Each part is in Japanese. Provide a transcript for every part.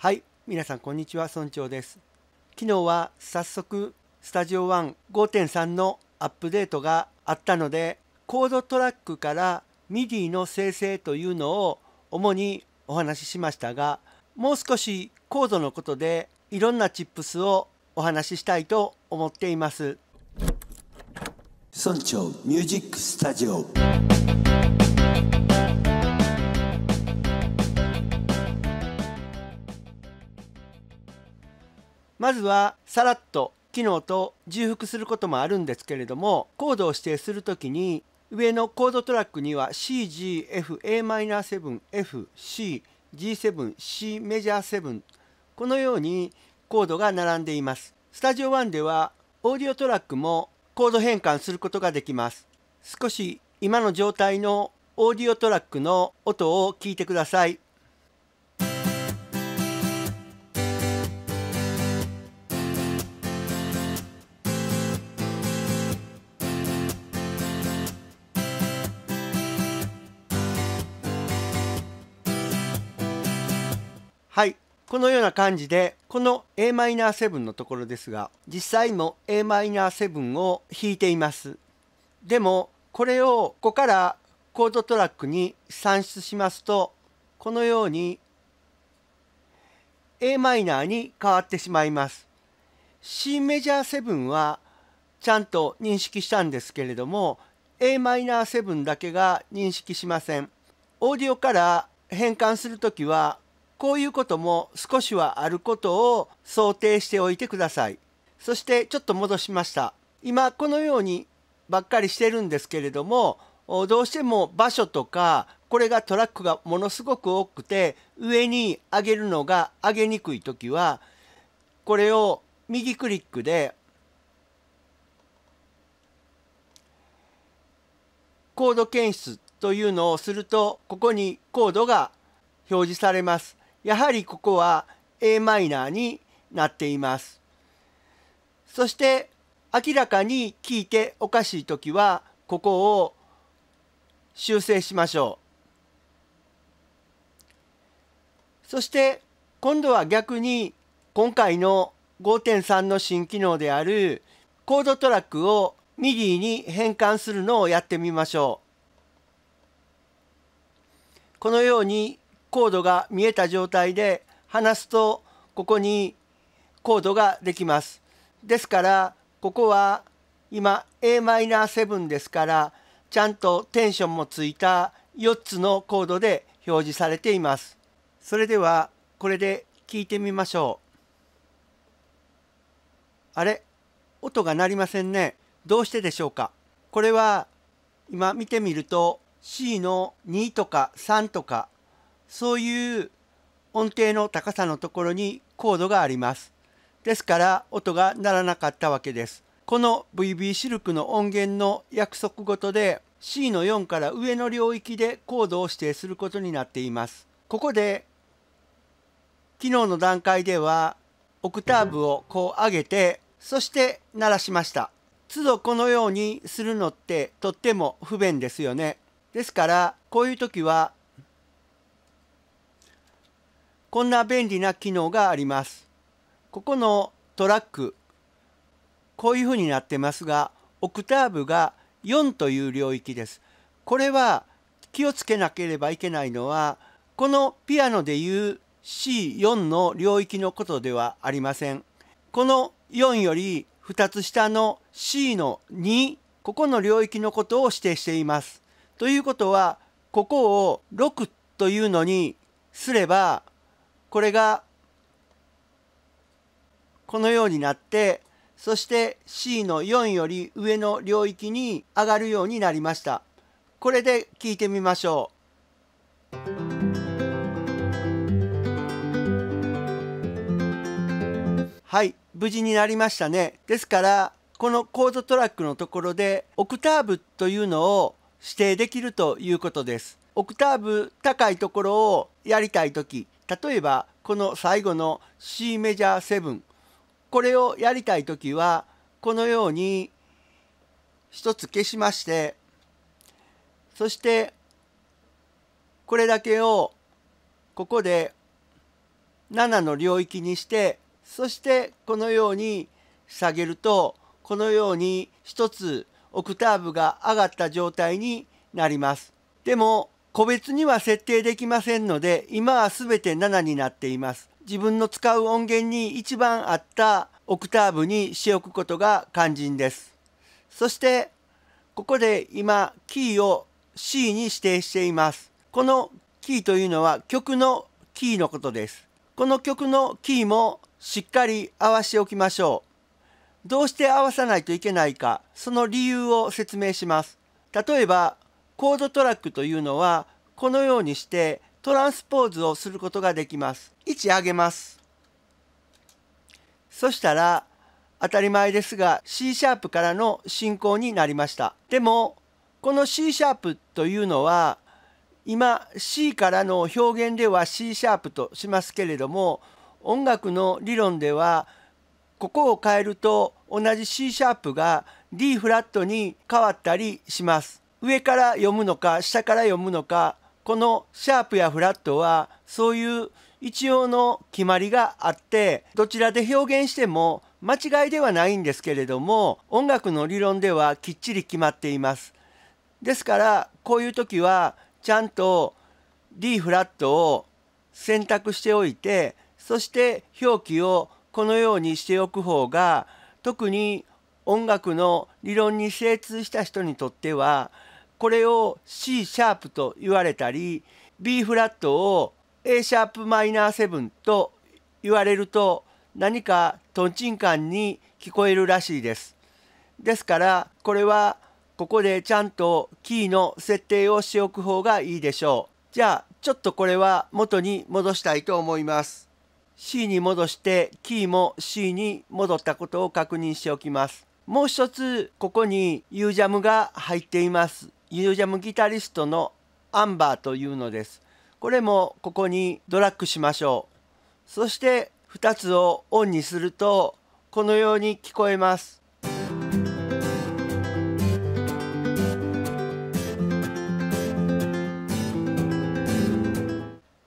はい、皆さんこんにちは、村長です。昨日は早速、スタジオ1.5.3のアップデートがあったので、コードトラックから MIDI の生成というのを主にお話ししましたが、もう少しコードのことでいろんなチップスをお話ししたいと思っています。村長ミュージックスタジオまずはさらっと機能と重複することもあるんですけれどもコードを指定する時に上のコードトラックには CGFAm7FCG7C メジャー7このようにコードが並んでいますスタジオ1ではオーディオトラックもコード変換することができます少し今の状態のオーディオトラックの音を聞いてくださいこのような感じでこの Am7 のところですが実際も Am7 を弾いています。でもこれをここからコードトラックに算出しますとこのように Am に変わってしまいます。C メジャー7はちゃんと認識したんですけれども Am7 だけが認識しません。オーディオから変換するときはこういうことも少しはあることを想定しておいてください。そしてちょっと戻しました。今このようにばっかりしてるんですけれどもどうしても場所とかこれがトラックがものすごく多くて上に上げるのが上げにくい時はこれを右クリックでコード検出というのをするとここにコードが表示されます。やはりここは a マイナーになっています。そして明らかに聞いておかしい時はここを修正しましょう。そして今度は逆に今回の5.3の新機能であるコードトラックを MIDI に変換するのをやってみましょう。このようにコードが見えた状態で離すとここにコードができます。ですからここは今 Am7 ですからちゃんとテンションもついた4つのコードで表示されています。それではこれで聞いてみましょう。あれ音が鳴りませんね。どうしてでしょうかこれは今見てみると C の2とか3とかそういう音程の高さのところにコードがあります。ですから音が鳴らなかったわけです。この VB シルクの音源の約束ごとで C の4から上の領域でコードを指定することになっています。ここで昨日の段階ではオクターブをこう上げてそして鳴らしました。都度このようにするのってとっても不便ですよね。ですからこういう時はこんな便利な機能があります。ここのトラック、こういうふうになってますが、オクターブが4という領域です。これは気をつけなければいけないのは、このピアノでいう C4 の領域のことではありません。この4より2つ下の C の2、ここの領域のことを指定しています。ということは、ここを6というのにすれば、これがこのようになってそして C の4より上の領域に上がるようになりました。これで聞いてみましょう。はい、無事になりましたね。ですから、このコードトラックのところで、オクターブというのを指定できるということです。オクターブ高いところをやりたい時例えばこの最後の C メジャー7これをやりたい時はこのように1つ消しましてそしてこれだけをここで7の領域にしてそしてこのように下げるとこのように1つオクターブが上がった状態になります。でも個別には設定できませんので、今は全て7になっています。自分の使う音源に一番合ったオクターブにしておくことが肝心です。そして、ここで今、キーを C に指定しています。このキーというのは曲のキーのことです。この曲のキーもしっかり合わしておきましょう。どうして合わさないといけないか、その理由を説明します。例えば、コードトラックというのはこのようにしてトランスポーズをすることができます。位置上げます。そしたら当たり前ですが C シャープからの進行になりました。でもこの C シャープというのは今 C からの表現では C シャープとしますけれども音楽の理論ではここを変えると同じ C シャープが D フラットに変わったりします。上から読むのか下から読むのかこのシャープやフラットはそういう一応の決まりがあってどちらで表現しても間違いではないんですけれども音楽の理論ではきっちり決まっています。ですからこういう時はちゃんと D フラットを選択しておいてそして表記をこのようにしておく方が特に音楽の理論に精通した人にとってはこれを C シャープと言われたり B フラットを A シャープマイナー7と言われると何かトンチンカンに聞こえるらしいです。ですからこれはここでちゃんとキーの設定をしておく方がいいでしょう。じゃあちょっとこれは元に戻したいと思います。C に戻してキーも C に戻ったことを確認しておきます。もう一つここに UJAM が入っています。ニージャムギタリストのアンバーというのです。これもここにドラッグしましょう。そして2つをオンにするとこのように聞こえます。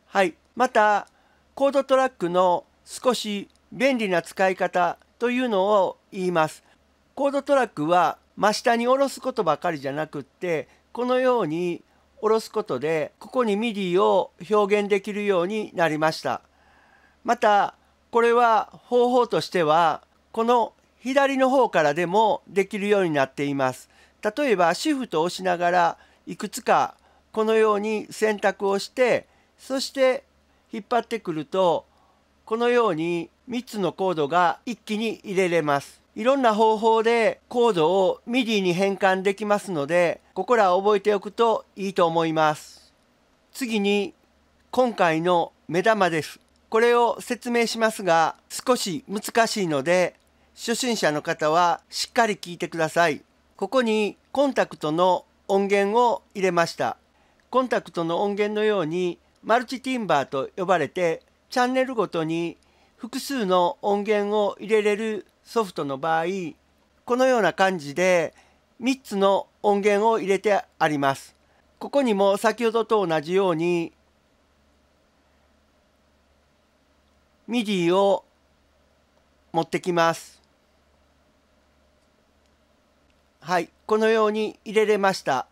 はい、またコードトラックの少し便利な使い方というのを言います。コードトラックは真下に下ろすことばかりじゃなくってこのように下ろすことでここに MIDI を表現できるようになりましたまたこれは方法としてはこの左の方からでもできるようになっています例えばシフトを押しながらいくつかこのように選択をしてそして引っ張ってくるとこのように3つのコードが一気に入れれますいろんな方法でコードを MIDI に変換できますので、ここら覚えておくといいと思います。次に、今回の目玉です。これを説明しますが、少し難しいので、初心者の方はしっかり聞いてください。ここにコンタクトの音源を入れました。コンタクトの音源のように、マルチティンバーと呼ばれて、チャンネルごとに複数の音源を入れれるソフトの場合このような感じで3つの音源を入れてあります。ここにも先ほどと同じように MIDI を持ってきます。はい、このように入れれました。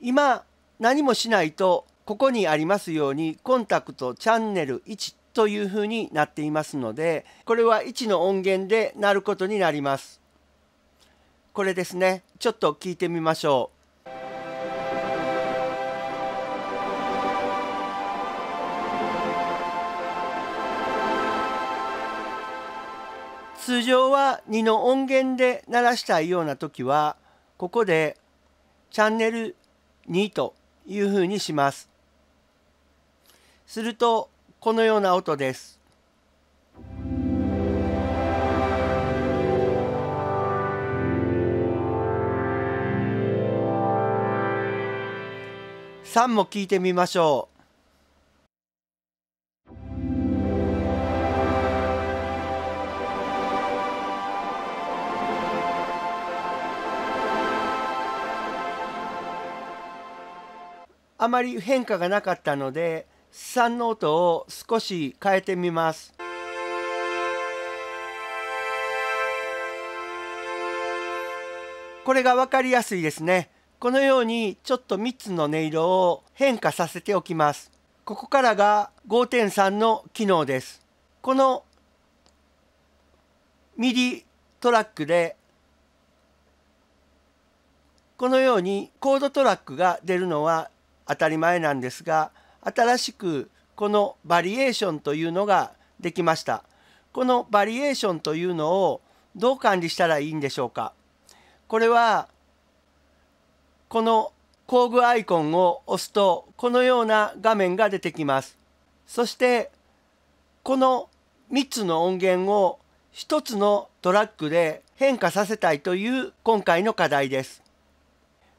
今何もしないとここにありますようにコンタクトチャンネル1というふうになっていますのでこれは1の音源で鳴ることになりますこれですねちょっと聞いてみましょう通常は2の音源で鳴らしたいような時はここでチャンネル2というふうにします。するとこのような音です。3も聞いてみましょう。あまり変化がなかったので3の音を少し変えてみます。これが分かりやすいですね。このようにちょっと3つの音色を変化させておきます。ここからが5.3の機能です。このミリトラックでこのようにコードトラックが出るのは当たり前なんですが新しくこのバリエーションというのができました。このバリエーションというのをどう管理したらいいんでしょうかこれはこの工具アイコンを押すとこのような画面が出てきます。そしてこの3つの音源を1つのトラックで変化させたいという今回の課題です。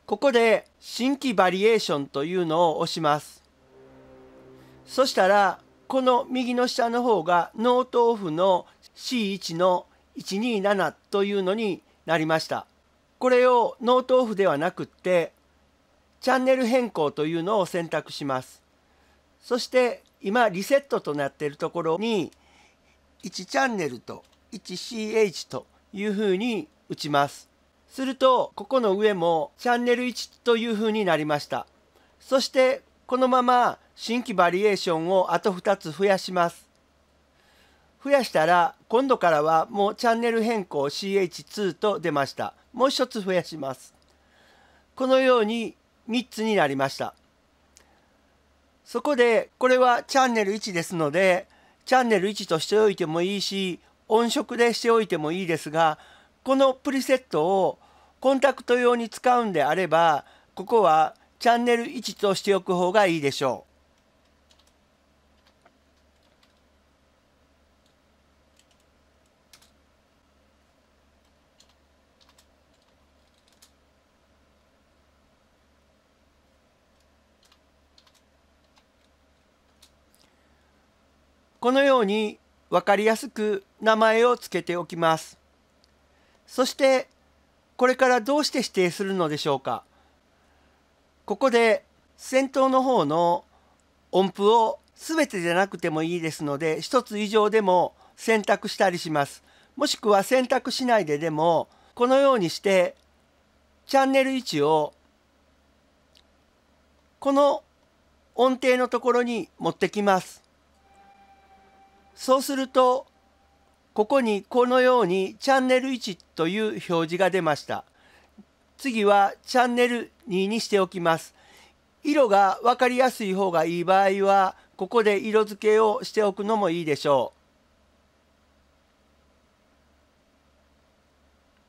ここで新規バリエーションというのを押します。そしたらこの右の下の方がノートオフの C1 の127というのになりました。これをノートオフではなくってチャンネル変更というのを選択します。そして今リセットとなっているところに1チャンネルと 1CH というふうに打ちます。するとここの上もチャンネル1というふうになりました。そしてこのまま新規バリエーションをあと2つ増やします。増やしたら今度からはもうチャンネル変更 CH2 と出ました。もう一つ増やします。このように3つになりました。そこでこれはチャンネル1ですのでチャンネル1としておいてもいいし音色でしておいてもいいですがこのプリセットをコンタクト用に使うんであればここはチャンネル1としておく方がいいでしょう。このように分かりやすく名前を付けておきます。そしてこれからどうして指定するのでしょうかここで先頭の方の音符を全てじゃなくてもいいですので1つ以上でも選択したりします。もしくは選択しないででもこのようにしてチャンネル位置をこの音程のところに持ってきます。そうするとここにこのようにチャンネル1という表示が出ました。次はチャンネル2にしておきます。色がわかりやすい方がいい場合はここで色付けをしておくのもいいでしょ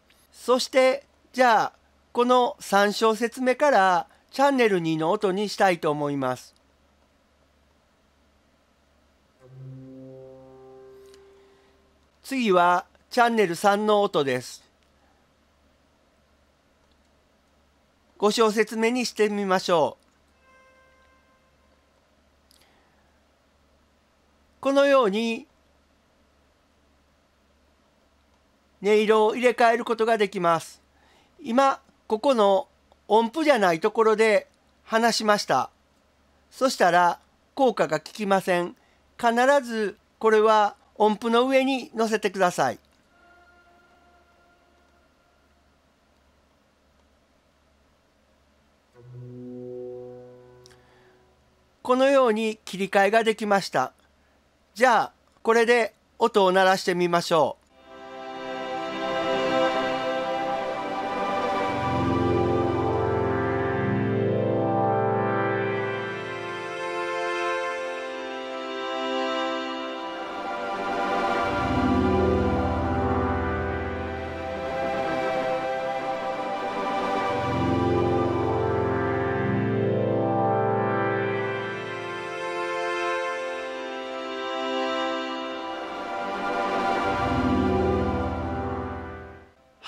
う。そしてじゃあこの3小節目からチャンネル2の音にしたいと思います。次はチャンネル3の音です。5小節目にしてみましょう。このように音色を入れ替えることができます。今、ここの音符じゃないところで話しました。そしたら効果が効きません。必ずこれは音符の上に乗せてください。このように切り替えができました。じゃあこれで音を鳴らしてみましょう。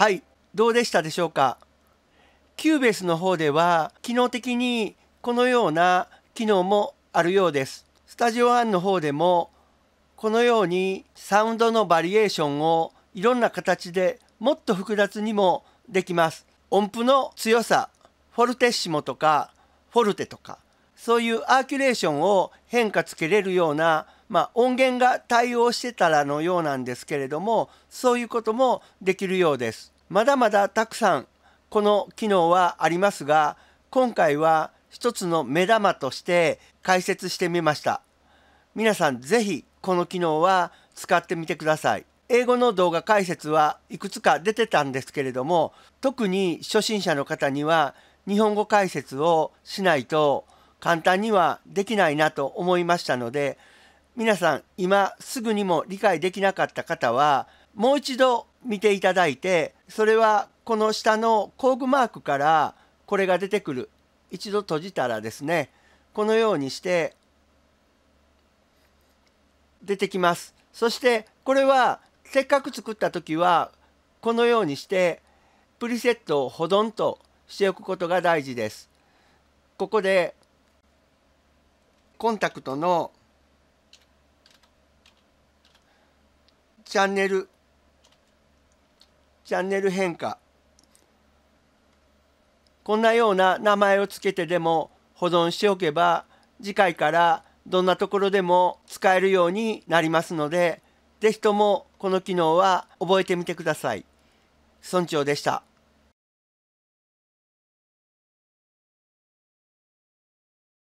はい、どうでしたでしょうか。キューベースの方では、機能的にこのような機能もあるようです。スタジオ1の方でも、このようにサウンドのバリエーションをいろんな形でもっと複雑にもできます。音符の強さ、フォルテッシモとか、フォルテとか、そういうアーキュレーションを変化つけれるような、まあ、音源が対応してたらのようなんですけれども、そういうこともできるようです。まだまだたくさんこの機能はありますが今回は一つの目玉として解説してみました皆さん是非この機能は使ってみてください英語の動画解説はいくつか出てたんですけれども特に初心者の方には日本語解説をしないと簡単にはできないなと思いましたので皆さん今すぐにも理解できなかった方はもう一度見ていただいてそれはこの下の工具マークからこれが出てくる一度閉じたらですねこのようにして出てきますそしてこれはせっかく作った時はこのようにしてプリセットを保存としておくことが大事ですここでコンタクトのチャンネルチャンネル変化こんなような名前を付けてでも保存しておけば次回からどんなところでも使えるようになりますので是非ともこの機能は覚えてみてください。村長でした。